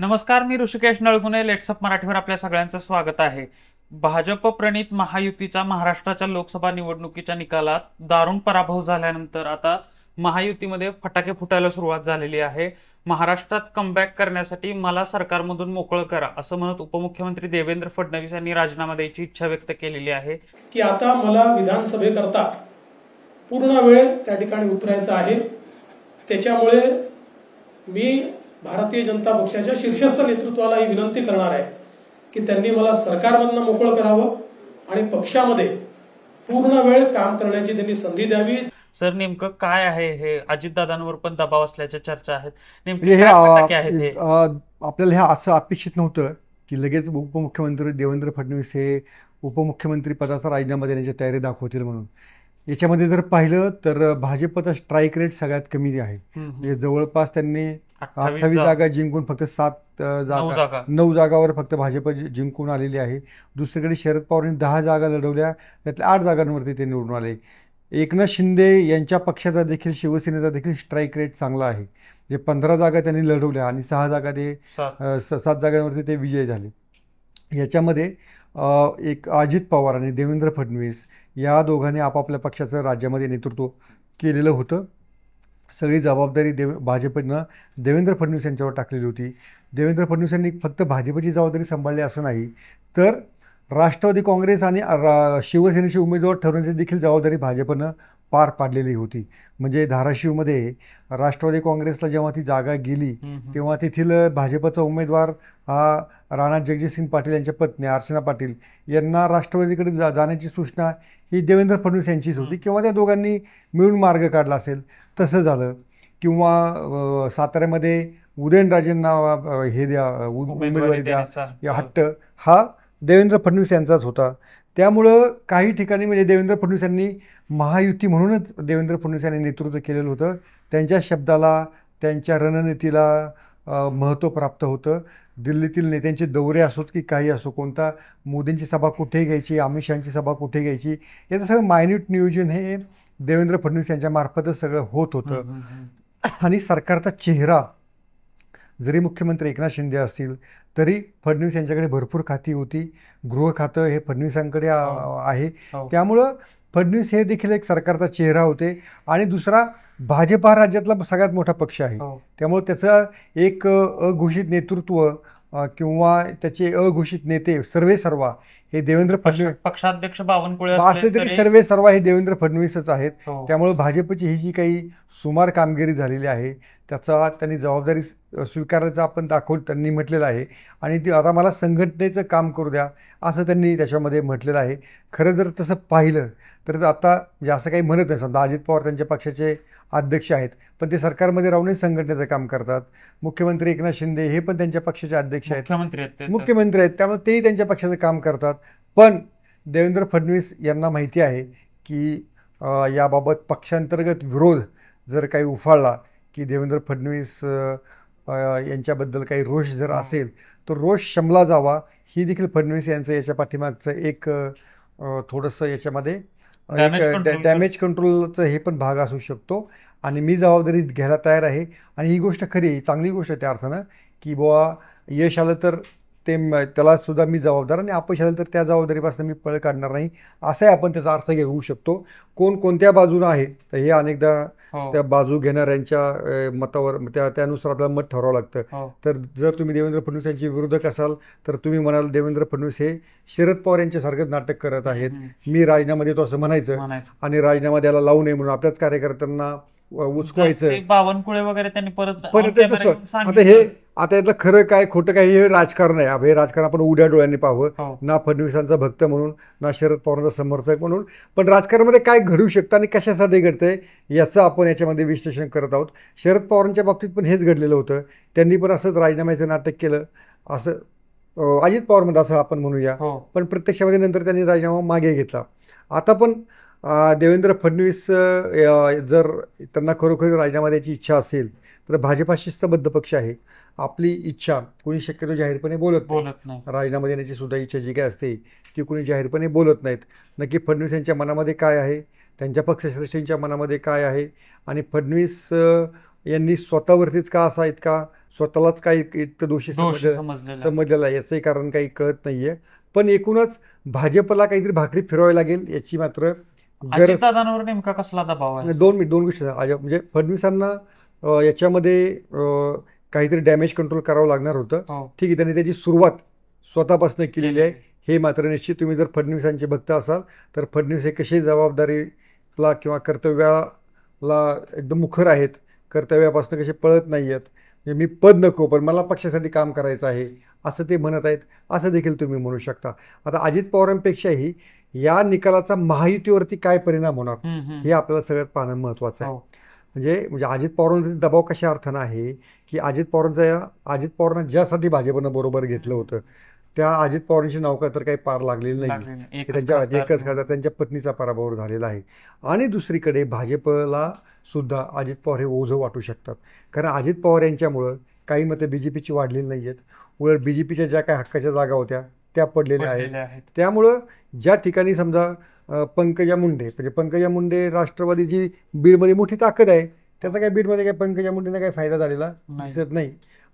नमस्कार मी ऋषिकेश नळगुणे लेट्सअप मराठीवर आपल्या सगळ्यांचं स्वागत आहे भाजप प्रणित महायुतीचा महाराष्ट्राच्या लोकसभा निवडणुकीच्या निकालात दारुण पराभव झाल्यानंतर आता महायुतीमध्ये फटाके फुटायला सुरुवात झालेली आहे महाराष्ट्रात कमबॅक करण्यासाठी मला सरकारमधून मोकळं करा असं म्हणत उपमुख्यमंत्री देवेंद्र फडणवीस यांनी राजीनामा द्यायची इच्छा व्यक्त केलेली आहे की आता मला विधानसभेकरता पूर्ण वेळ त्या ठिकाणी उतरायचं आहे त्याच्यामुळे मी भारतीय जनता पक्षाच्या शीर्षस्थ नेतृत्वाला ही विनंती करणार आहे की त्यांनी मला सरकारमधनं मोकळं करावं आणि पक्षामध्ये पूर्ण वेळ काम करण्याची त्यांनी संधी द्यावी सर नेमकं काय आहे हे अजितदादांवर पण दबाव असल्याच्या चर्चा आहेत नेमके हे आपल्याला हे असं अपेक्षित नव्हतं की लगेच उपमुख्यमंत्री देवेंद्र फडणवीस हे उपमुख्यमंत्री पदाचा राजीनामा देण्याची तयारी दाखवतील म्हणून याच्यामध्ये जर पाहिलं तर भाजपचा स्ट्राईक रेट सगळ्यात कमी आहे म्हणजे जवळपास त्यांनी अठ्ठावीस जागा जिंकून फक्त सात जागा नऊ जागावर फक्त भाजप जिंकून आलेली आहे दुसरीकडे शरद पवारांनी दहा जागा लढवल्या त्यातल्या आठ जागांवरती ते निवडून आले एकनाथ शिंदे यांच्या पक्षाचा देखील शिवसेनेचा देखील स्ट्राईक रेट चांगला आहे जे पंधरा जागा त्यांनी लढवल्या आणि सहा जागा ते सात जागांवरती ते विजय झाले याच्यामध्ये एक अजित पवार आणि देवेंद्र फडणवीस या दोघांनी आपापल्या पक्षाचं राज्यामध्ये नेतृत्व केलेलं होतं सगळी जबाबदारी देव भाजपनं देवेंद्र फडणवीस यांच्यावर टाकलेली होती देवेंद्र फडणवीस यांनी फक्त भाजपची जबाबदारी सांभाळली असं नाही तर राष्ट्रवादी काँग्रेस आणि रा शिवसेनेचे उमेदवार ठरवण्याची देखील जबाबदारी भाजपनं पार पाडलेली होती म्हणजे धाराशिवमध्ये राष्ट्रवादी काँग्रेसला जेव्हा ती जागा गेली तेव्हा तेथील भाजपचा उमेदवार हा राणा जगजितसिंग पाटील यांच्या पत्नी अर्चना पाटील यांना राष्ट्रवादीकडे जा जाण्याची सूचना ही देवेंद्र फडणवीस यांचीच होती किंवा त्या दोघांनी मिळून मार्ग काढला असेल तसं झालं किंवा साताऱ्यामध्ये उदयनराजेंना हे द्या उमेदवारी द्या हट्ट हा देवेंद्र फडणवीस यांचाच होता त्यामुळं काही ठिकाणी म्हणजे देवेंद्र फडणवीस यांनी महायुती म्हणूनच देवेंद्र फडणवीस यांनी नेतृत्व केलेलं होतं त्यांच्या शब्दाला त्यांच्या रणनीतीला महत्त्व प्राप्त होतं दिल्लीतील नेत्यांचे दौरे असोत की काही असो कोणता मोदींची सभा कुठे घ्यायची अमित शहाची सभा कुठे घ्यायची याचं सगळं मायन्यूट नियोजन हे देवेंद्र फडणवीस यांच्यामार्फतच सगळं होत होतं आणि सरकारचा चेहरा जरी मुख्यमंत्री एकनाथ शिंदे असतील तरी फडणवीस यांच्याकडे भरपूर खाती होती गृह खातं हे फडणवीसांकडे हो. आहे हो. त्यामुळं फडणवीस हे देखील एक सरकारचा चेहरा होते आणि दुसरा भाजप हा राज्यातला सगळ्यात मोठा पक्ष आहे हो. त्यामुळे त्याचा एक अघोषित नेतृत्व किंवा त्याचे अघोषित नेते सर्वे सर्वा हे देवेंद्र फडणवीस पक्षाध्यक्ष बावनकुळे असले तरी सर्वे सर्वा हे देवेंद्र फडणवीसच आहेत त्यामुळे भाजपची ही जी काही सुमार कामगिरी झालेली आहे त्याचा त्यांनी जबाबदारी स्वीकारायचं आपण दाखवून त्यांनी म्हटलेलं आहे आणि ती आता मला संघटनेचं काम करू द्या असं त्यांनी त्याच्यामध्ये म्हटलेलं आहे खरं जर तसं पाहिलं तर आता म्हणजे असं काही म्हणत नाही समजा अजित पवार त्यांच्या पक्षाचे अध्यक्ष आहेत पण ते सरकारमध्ये राहूनही संघटनेचं काम करतात मुख्यमंत्री एकनाथ शिंदे हे पण त्यांच्या पक्षाचे अध्यक्ष आहेत मुख्यमंत्री आहेत त्यामुळे तेही त्यांच्या पक्षाचं काम करतात पण देवेंद्र फडणवीस यांना माहिती आहे की याबाबत पक्षांतर्गत विरोध जर काही उफाळला की देवेंद्र फडणवीस यांच्याबद्दल काही रोष जर असेल तर रोष शमला जावा ही देखील फडणवीस यांचं याच्या पाठीमागचं एक थोडंसं याच्यामध्ये डॅमेज कंट्रोलचं हे पण भाग असू शकतो आणि मी जबाबदारी घ्यायला तयार आहे आणि ही गोष्ट खरी चांगली गोष्ट त्या अर्थानं की बुवा यश आलं तर ते त्याला सुद्धा मी जबाबदार आणि अपयश आलं तर त्या जबाबदारीपासून मी पळ काढणार नाही असाही आपण त्याचा अर्थ घेऊ शकतो कोण कोणत्या बाजूने आहे तर हे अनेकदा हो. त्या बाजू घेणाऱ्यांच्या मतावर त्या त्यानुसार आपल्याला मत ठरवावं लागतं हो. तर जर तुम्ही देवेंद्र फडणवीस यांचे विरोधक असाल तर तुम्ही म्हणाल देवेंद्र फडणवीस हे शरद पवार यांच्यासारखंच नाटक करत आहेत मी राजीनामा देतो असं म्हणायचं आणि राजीनामा द्यायला लावू नये म्हणून आपल्याच कार्यकर्त्यांना उचकायचं बावनकुळे वगैरे त्यांनी परत परत आता हे आता यातलं खरं काय खोटं काय हे राजकारण आहे हे राजकारण आपण उड्या डोळ्यांनी पाहावं हो. ना फडणवीसांचा भक्त म्हणून ना शरद पवारांचा समर्थक म्हणून पण राजकारणामध्ये काय घडू शकतं आणि कशासाठी घडतंय याचं आपण याच्यामध्ये विश्लेषण करत आहोत शरद पवारांच्या बाबतीत पण हेच घडलेलं होतं त्यांनी पण असंच राजीनाम्याचं नाटक केलं असं अजित पवारमध्ये असं आपण म्हणूया हो. पण प्रत्यक्षामध्ये नंतर त्यांनी राजीनामा मागे घेतला आता पण देवेंद्र फडणवीस जर त्यांना खरोखर राजीनामा द्यायची इच्छा असेल तर भाजपा शिस्तबद्ध पक्ष आहे आपली इच्छा कोणी शक्यतो जाहीरपणे बोलत बोलत नाही राजीनामा देण्याची सुद्धा इच्छा जी काय असते ती कोणी जाहीरपणे बोलत नाहीत नक्की फडणवीस यांच्या मनामध्ये काय आहे त्यांच्या पक्षश्रेष्ठींच्या मनामध्ये काय आहे आणि फडणवीस यांनी स्वतःवरतीच का असा इतका स्वतःलाच काही इतकं दोषी समजलं समजलेलं आहे याचंही कारण काही कळत नाही पण एकूणच भाजपला काहीतरी भाकरी फिरवावी लागेल याची मात्र नेमका कसला दबाव दोन मिनिट दोन गोष्टी म्हणजे फडणवीसांना याच्यामध्ये काहीतरी डॅमेज कंट्रोल करावं लागणार होतं हो. ठीक आहे त्यांनी त्याची सुरुवात स्वतःपासून केलेली आहे हे मात्र निश्चित तुम्ही जर फडणवीसांचे भक्त असाल तर फडणवीस हे कसे जबाबदारीला किंवा कर्तव्याला एकदम मुखर आहेत कर्तव्यापासून कसे पळत नाही आहेत म्हणजे मी पद नको पण मला पक्षासाठी काम करायचं आहे असं ते म्हणत आहेत असं देखील तुम्ही म्हणू शकता आता अजित पवारांपेक्षाही या निकालाचा महायुतीवरती काय परिणाम होणार हे आपल्याला सगळ्यात पाहणं महत्वाचं आहे हो. म्हणजे म्हणजे अजित पवारांचा दबाव कशा अर्थानं आहे की अजित पवारांचा अजित पवारांना ज्यासाठी भाजपनं बरोबर घेतलं होतं त्या अजित पवारांची नौका तर काही पार लागलेली नाही त्यांच्या एकच खासदार त्यांच्या पत्नीचा पराभव झालेला आहे आणि दुसरीकडे भाजपला सुद्धा अजित पवार हे ओझं वाटू शकतात कारण अजित पवार यांच्यामुळं काही मतं बी जे पीची वाढलेली नाही आहेत उलट बी जे पीच्या ज्या काही हक्काच्या जागा होत्या त्या पडलेल्या आहेत त्यामुळं ज्या ठिकाणी समजा पंकजा मुंडे म्हणजे पंकजा मुंडे राष्ट्रवादीची बीडमध्ये मोठी ताकद आहे त्याचा हो. काय बीडमध्ये काय पंकजा मुंडेंना काही फायदा झालेला दिसत नाही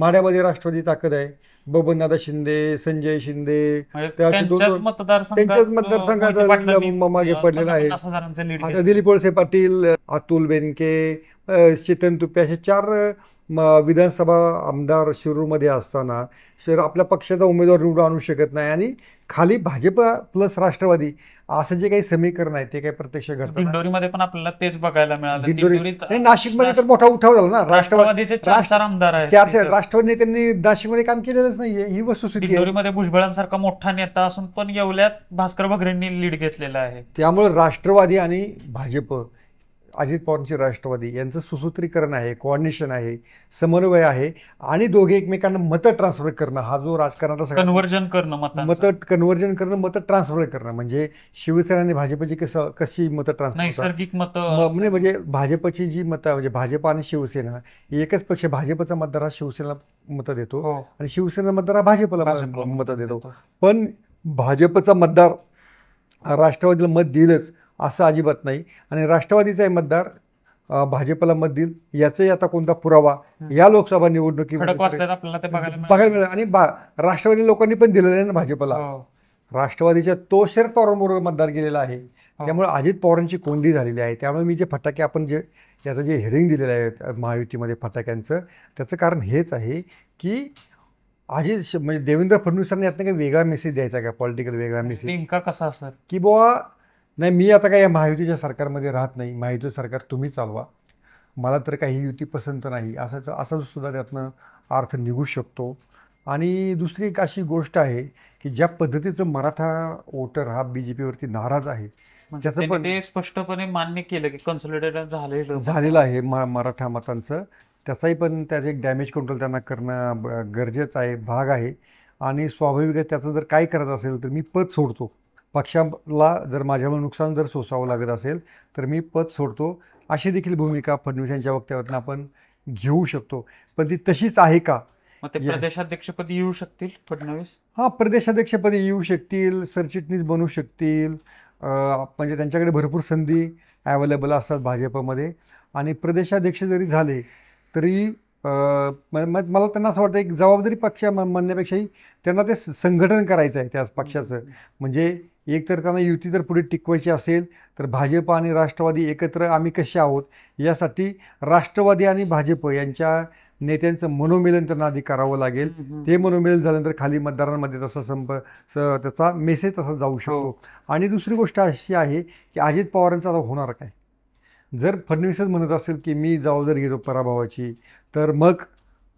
माड्यामध्ये राष्ट्रवादी ताकद आहे बबनदादा शिंदे संजय शिंदे म्हणजे त्यांच्याच मतदारसंघाचा म्हणजे मागे म्हणजे पडलेला आहे आता दिलीप वळसे पाटील अतुल बेनके चेतन तुप्पे असे चार विधानसभा आमदार शिरूरमध्ये असताना आपल्या पक्षाचा उमेदवार निवडून आणू शकत नाही आणि खाली भाजप प्लस राष्ट्रवादी असं जे काही समीकरण आहे ते काही प्रत्यक्ष घडतं दिंडोरीमध्ये पण आपल्याला तेच बघायला मिळालं नाशिकमध्ये तर मोठा उठाव झाला ना राष्ट्रवादीचे चार आमदार आहेत चार राष्ट्रवादी नेत्यांनी नाशिकमध्ये काम केलेलंच नाहीये ही वस्तुस्थिती दिंडोरीमध्ये भुजबळांसारखा मोठा नेता असून पण येवल्यात भास्कर भगरेंनी लीड घेतलेला आहे त्यामुळे राष्ट्रवादी आणि भाजप अजित पवारांची राष्ट्रवादी यांचं सुसूत्रीकरण आहे कॉर्डिनेशन आहे समन्वय आहे आणि दोघे एकमेकांना मतं ट्रान्सफर करणं हा जो राजकारणाचा कन्वर्जन करणं मत कन्व्हर्जन करणं मतं ट्रान्सफर करणं म्हणजे शिवसेना आणि भाजपची कसं कशी मतं ट्रान्सफर नैसर्गिक मतं म्हणजे, म्हणजे भाजपची जी मतं म्हणजे भाजप आणि शिवसेना एकच पक्ष भाजपचा मतदार हा शिवसेना मतं देतो हो. आणि शिवसेना मतदार हा भाजपला मतं देतो पण भाजपचा मतदार राष्ट्रवादीला मत दिलंच असं अजिबात नाही आणि राष्ट्रवादीचा मतदार भाजपला मत देईल याचाही आता कोणता पुरावा या लोकसभा निवडणुकी बघायला मिळेल आणि राष्ट्रवादी लोकांनी पण दिलेलं आहे ना भाजपला हो. राष्ट्रवादीच्या तो शरद पवारांबरोबर मतदार गेलेला आहे हो. त्यामुळे अजित पवारांची कोंडी झालेली आहे त्यामुळे मी जे फटाके आपण जे याचं जे हेडिंग दिलेलं आहे महायुतीमध्ये फटाक्यांचं त्याचं कारण हेच आहे की अजित म्हणजे देवेंद्र फडणवीसांनी यातनं काही वेगळा मेसेज द्यायचा का पॉलिटिकल वेगळा मेसेज नेमका कसा सर की बुवा नाही मी आता काय या महायुतीच्या सरकारमध्ये राहत नाही महायुती सरकार तुम्ही चालवा मला तर काही युती पसंत नाही असं असा सुद्धा त्यातनं अर्थ निघू शकतो आणि दुसरी एक अशी गोष्ट आहे की ज्या पद्धतीचं मराठा वोटर हा बी जे पीवरती नाराज आहे म्हणजे त्याचं पण ते स्पष्टपणे मान्य केलं की कन्सोलिडेट झालेलं झालेलं आहे मराठा मतांचं त्याचाही पण त्याचं एक डॅमेज कंट्रोल त्यांना करणं गरजेचं आहे भाग आहे आणि स्वाभाविक त्याचं जर काय करत असेल तर मी पद सोडतो पक्षाला जर माझ्यामुळे नुकसान जर सोसावं लागत असेल तर मी पद सोडतो अशी देखील भूमिका फडणवीस यांच्या वक्तव्यातून आपण घेऊ शकतो पण ती तशीच आहे का प्रदेशाध्यक्षपदी येऊ शकतील फडणवीस हा प्रदेशाध्यक्षपदी येऊ शकतील सरचिटणीस बनू शकतील म्हणजे त्यांच्याकडे भरपूर संधी अवेलेबल असतात भाजपमध्ये आणि प्रदेशाध्यक्ष जरी झाले तरी मला त्यांना असं वाटतं एक जबाबदारी पक्ष म्हणण्यापेक्षाही त्यांना ते संघटन करायचं आहे त्या पक्षाचं म्हणजे एकतर त्यांना युती जर पुढे टिकवायची असेल तर भाजप आणि राष्ट्रवादी एकत्र आम्ही कसे आहोत यासाठी राष्ट्रवादी आणि भाजप यांच्या नेत्यांचं मनोमिलन त्यांना आधी करावं लागेल ते मनोमिलन झाल्यानंतर खाली मतदारांमध्ये तसा संप त्याचा मेसेज तसा जाऊ हो. शकतो आणि दुसरी गोष्ट अशी आहे की अजित पवारांचा आता होणार काय जर फडणवीसच म्हणत असेल की मी जबाबदारी घेतो पराभवाची तर मग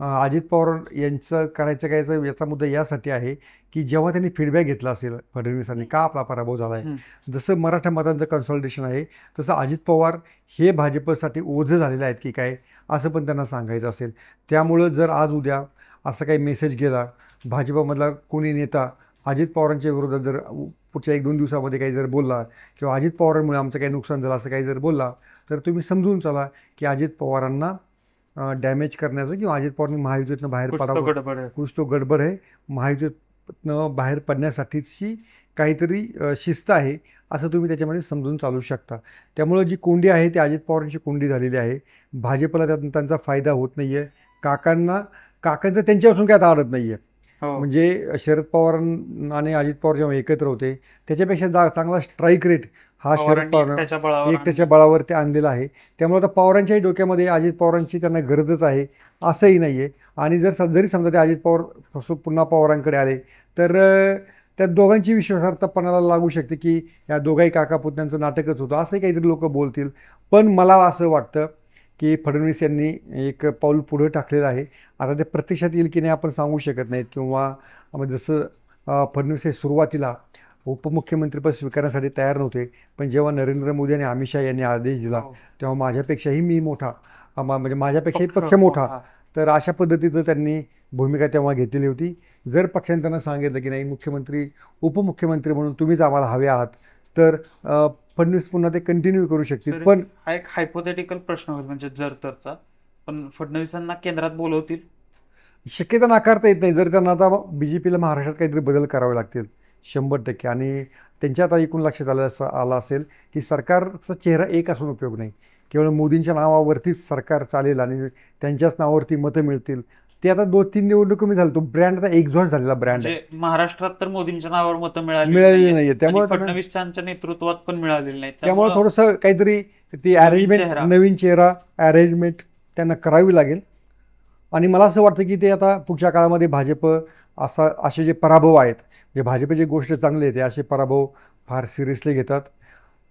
अजित पवार यांचं करायचं कायचं याचा मुद्दा यासाठी आहे की जेव्हा त्यांनी फीडबॅक घेतला असेल फडणवीसांनी का आपला पराभव झाला आहे जसं मराठा मतांचं कन्सॉल्टेशन आहे तसं अजित पवार हे भाजपसाठी ओझं झालेलं आहेत की काय असं पण त्यांना सांगायचं असेल त्यामुळं जर आज उद्या असा काही मेसेज गेला भाजपमधला कोणी नेता अजित पवारांच्या विरोधात जर पुढच्या एक दोन दिवसामध्ये काही जर बोलला किंवा अजित पवारांमुळे आमचं काही नुकसान झालं असं काही जर बोलला तर तुम्ही समजून चला की अजित पवारांना डॅमेज करण्याचं किंवा अजित पवारांनी महायुतीतनं बाहेर पडावं कुछ तो गडबड आहे महायुतीतनं बाहेर पडण्यासाठीची काहीतरी शिस्त आहे असं तुम्ही त्याच्यामध्ये समजून चालू शकता त्यामुळं जी कोंडी आहे ती अजित पवारांची कोंडी झालेली आहे भाजपला त्यातून त्यांचा फायदा होत नाही काकांना काकांचं त्यांच्यापासून काय आवडत नाही आहे हो. म्हणजे शरद पवार आणि अजित पवार जेव्हा एकत्र होते त्याच्यापेक्षा चांगला स्ट्राईक रेट हा शरद एक पवार एकट्याच्या बळावरती आणलेला आहे त्यामुळे आता पवारांच्याही डोक्यामध्ये अजित पवारांची त्यांना गरजच आहे असंही नाही आहे आणि जर जरी समजा ते अजित पवार पुन्हा पवारांकडे आले तर त्या दोघांची विश्वासार्हता पणाला लागू शकते की या दोघाही काकापुत्यांचं नाटकच होतं असंही काहीतरी लोक बोलतील पण मला असं वाटतं की फडणवीस यांनी एक पाऊल पुढं टाकलेलं आहे आता ते प्रत्यक्षात येईल की नाही आपण सांगू शकत नाही किंवा जसं फडणवीस हे सुरुवातीला उपमुख्यमंत्रीपद स्वीकारण्यासाठी तयार नव्हते पण जेव्हा नरेंद्र मोदी आणि अमित शाह यांनी आदेश दिला हो. तेव्हा माझ्यापेक्षाही मी मोठा म्हणजे माझ्यापेक्षाही पक्ष मोठा तर अशा पद्धतीचं त्यांनी भूमिका तेव्हा घेतलेली होती जर पक्षाने त्यांना सांगितलं की नाही मुख्यमंत्री उपमुख्यमंत्री म्हणून तुम्हीच आम्हाला हवे आहात तर फडणवीस पुन्हा ते कंटिन्यू करू शकतील पण हा एक हायपोथेटिकल प्रश्न होईल म्हणजे जर तरचा पण फडणवीसांना केंद्रात बोलवतील शक्यता नाकारता येत नाही जर त्यांना आता बीजेपीला महाराष्ट्रात काहीतरी बदल करावे लागतील शंभर टक्के आणि त्यांच्या आता एकूण लक्षात आलं असं आलं असेल की सरकारचा चेहरा एक असून उपयोग नाही केवळ मोदींच्या नावावरतीच सरकार चालेल आणि त्यांच्याच नावावरती मतं मिळतील ते आता दोन तीन निवडणूक कमी झाले तो ब्रँड आता एक्झॉट झालेला ब्रँड आहे म्हणजे महाराष्ट्रात तर मोदींच्या नावावर मतं मिळाली मिळालेली नाहीये त्यामुळे फडणवीसांच्या नेतृत्वात पण मिळालेली नाही त्यामुळे थोडंसं काहीतरी ती अरेंजमेंट नवीन चेहरा अरेंजमेंट त्यांना करावी लागेल आणि मला असं वाटतं की ते आता पुढच्या काळामध्ये भाजप असा असे जे पराभव आहेत जे भाजपची गोष्ट चांगली आहे ते असे पराभव फार सिरियसली घेतात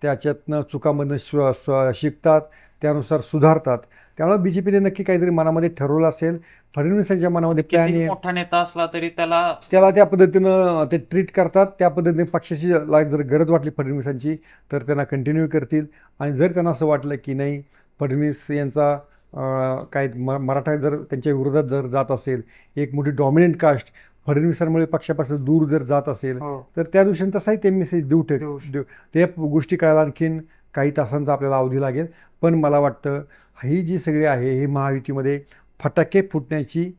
त्याच्यातनं चुकामधनं स्व शिकतात त्यानुसार सुधारतात त्यामुळे बी जे पीने नक्की काहीतरी मनामध्ये ठरवलं असेल फडणवीसांच्या मनामध्ये प्लॅन आहे मोठा नेता असला तरी त्याला त्याला त्या पद्धतीनं ते ट्रीट करतात त्या पद्धतीने पक्षाची जर गरज वाटली फडणवीसांची तर त्यांना कंटिन्यू करतील आणि जर त्यांना असं वाटलं की नाही फडणवीस यांचा काय म मराठा जर त्यांच्या विरोधात जर जात असेल एक मोठी डॉमिनंट कास्ट फडणवीसांमुळे पक्षापासून दूर जर जात असेल हो. तर त्या दिवशी तसाही ते मेसेज देऊ ठेव ते गोष्टी कळायला आणखीन काही तासांचा आपल्याला अवधी लागेल पण मला वाटतं ही जी सगळी आहे ही महायुतीमध्ये फटाके फुटण्याची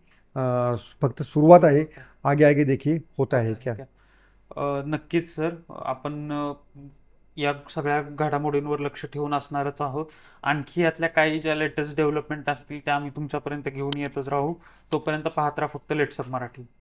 फक्त सुरुवात आहे आगे आगे देखील होत आहे क्या नक्कीच सर आपण या सगळ्या घडामोडींवर लक्ष ठेवून असणारच आहोत आणखी यातल्या काही ज्या लेटेस्ट डेव्हलपमेंट असतील त्या आम्ही तुमच्यापर्यंत घेऊन येतच राहू तोपर्यंत पाहत राहा फक्त लेट्सअप मराठी